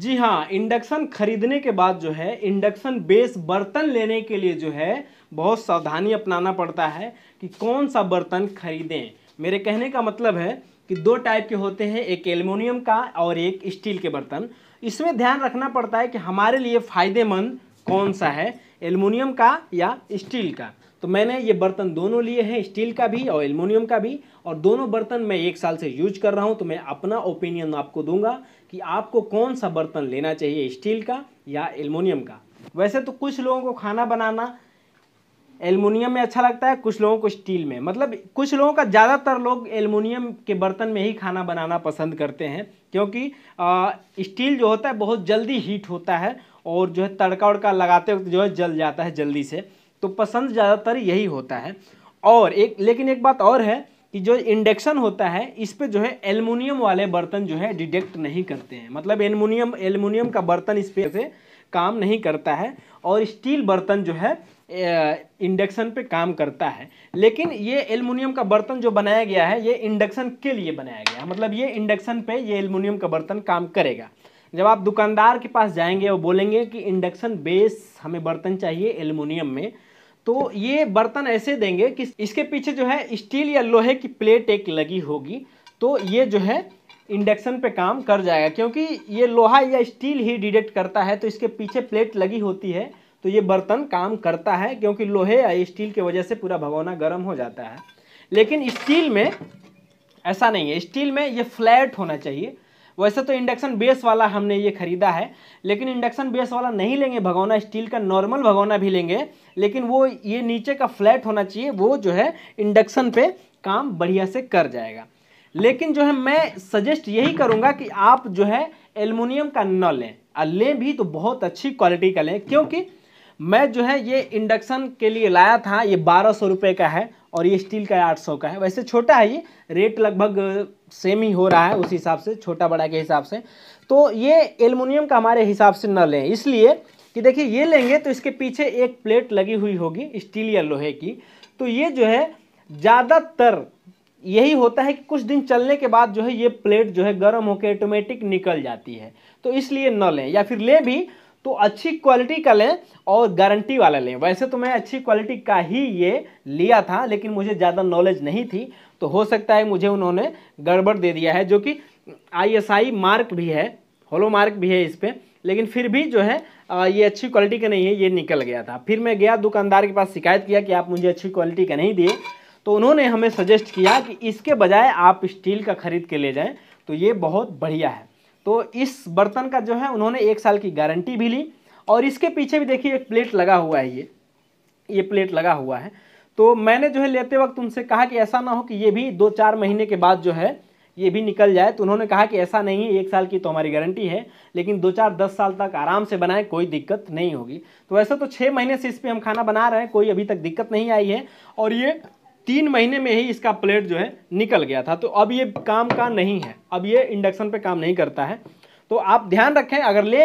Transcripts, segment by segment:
जी हाँ इंडक्शन खरीदने के बाद जो है इंडक्शन बेस बर्तन लेने के लिए जो है बहुत सावधानी अपनाना पड़ता है कि कौन सा बर्तन खरीदें मेरे कहने का मतलब है कि दो टाइप के होते हैं एक एल्युमिनियम का और एक स्टील के बर्तन इसमें ध्यान रखना पड़ता है कि हमारे लिए फ़ायदेमंद कौन सा है एलमिनियम का या स्टील का तो मैंने ये बर्तन दोनों लिए हैं स्टील का भी और एलमोनियम का भी और दोनों बर्तन मैं एक साल से यूज कर रहा हूँ तो मैं अपना ओपिनियन आपको दूंगा कि आपको कौन सा बर्तन लेना चाहिए स्टील का या एलमोनियम का वैसे तो कुछ लोगों को खाना बनाना एलमिनियम में अच्छा लगता है कुछ लोगों को स्टील में मतलब कुछ लोगों का ज़्यादातर लोग एलमोनियम के बर्तन में ही खाना बनाना पसंद करते हैं क्योंकि स्टील जो होता है बहुत जल्दी हीट होता है और जो है तड़का उड़का लगाते वक्त जो है जल जाता है जल्दी से तो पसंद ज़्यादातर यही होता है और एक लेकिन एक बात और है कि जो इंडक्शन होता है इस पर जो है एलमिनियम वाले बर्तन जो है डिटेक्ट नहीं करते हैं मतलब एलमिनियम एलमिनियम का बर्तन इस पर से काम नहीं करता है और स्टील बर्तन जो है इंडक्शन पे काम करता है लेकिन ये एलमिनियम का बर्तन जो बनाया गया है ये इंडक्शन के लिए बनाया गया है मतलब ये इंडक्शन पे ये एलमिनियम का बर्तन काम करेगा जब आप दुकानदार के पास जाएंगे और बोलेंगे कि इंडक्शन बेस हमें बर्तन चाहिए एल्युमिनियम में तो ये बर्तन ऐसे देंगे कि इसके पीछे जो है स्टील या लोहे की प्लेट एक लगी होगी तो ये जो है इंडक्शन पे काम कर जाएगा क्योंकि ये लोहा या स्टील ही डिडेक्ट करता है तो इसके पीछे प्लेट लगी होती है तो ये बर्तन काम करता है क्योंकि लोहे या स्टील की वजह से पूरा भगवाना गर्म हो जाता है लेकिन स्टील में ऐसा नहीं है स्टील में ये फ्लैट होना चाहिए वैसे तो इंडक्शन बेस वाला हमने ये खरीदा है लेकिन इंडक्शन बेस वाला नहीं लेंगे भगौना स्टील का नॉर्मल भगौना भी लेंगे लेकिन वो ये नीचे का फ्लैट होना चाहिए वो जो है इंडक्शन पे काम बढ़िया से कर जाएगा लेकिन जो है मैं सजेस्ट यही करूँगा कि आप जो है एलमिनियम का न लें और लें भी तो बहुत अच्छी क्वालिटी का लें क्योंकि मैं जो है ये इंडक्शन के लिए लाया था ये बारह सौ रुपये का है और ये स्टील का आठ सौ का है वैसे छोटा है ये रेट लगभग सेम ही हो रहा है उस हिसाब से छोटा बड़ा के हिसाब से तो ये एलमिनियम का हमारे हिसाब से न लें इसलिए कि देखिए ये लेंगे तो इसके पीछे एक प्लेट लगी हुई होगी स्टील या लोहे की तो ये जो है ज़्यादातर यही होता है कि कुछ दिन चलने के बाद जो है ये प्लेट जो है गर्म होकर ऑटोमेटिक निकल जाती है तो इसलिए न लें या फिर लें भी तो अच्छी क्वालिटी का लें और गारंटी वाला लें वैसे तो मैं अच्छी क्वालिटी का ही ये लिया था लेकिन मुझे ज़्यादा नॉलेज नहीं थी तो हो सकता है मुझे उन्होंने गड़बड़ दे दिया है जो कि आईएसआई मार्क भी है होलो मार्क भी है इस पर लेकिन फिर भी जो है ये अच्छी क्वालिटी का नहीं है ये निकल गया था फिर मैं गया दुकानदार के पास शिकायत किया कि आप मुझे अच्छी क्वालिटी का नहीं दिए तो उन्होंने हमें सजेस्ट किया कि इसके बजाय आप स्टील का खरीद के ले जाएँ तो ये बहुत बढ़िया है तो इस बर्तन का जो है उन्होंने एक साल की गारंटी भी ली और इसके पीछे भी देखिए एक प्लेट लगा हुआ है ये ये प्लेट लगा हुआ है तो मैंने जो है लेते वक्त उनसे कहा कि ऐसा ना हो कि ये भी दो चार महीने के बाद जो है ये भी निकल जाए तो उन्होंने कहा कि ऐसा नहीं है एक साल की तो हमारी गारंटी है लेकिन दो चार दस साल तक आराम से बनाएं कोई दिक्कत नहीं होगी तो वैसे तो छः महीने से इस पर हम खाना बना रहे हैं कोई अभी तक दिक्कत नहीं आई है और ये तीन महीने में ही इसका प्लेट जो है निकल गया था तो अब ये काम का नहीं है अब ये इंडक्शन पे काम नहीं करता है तो आप ध्यान रखें अगर ले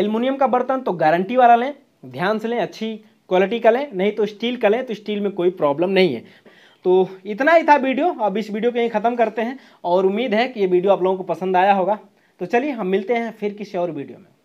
एल्युमिनियम का बर्तन तो गारंटी वाला लें ध्यान से लें अच्छी क्वालिटी का लें नहीं तो स्टील का लें तो स्टील में कोई प्रॉब्लम नहीं है तो इतना ही था वीडियो अब इस वीडियो को यहीं ख़त्म करते हैं और उम्मीद है कि ये वीडियो आप लोगों को पसंद आया होगा तो चलिए हम मिलते हैं फिर किसी और वीडियो में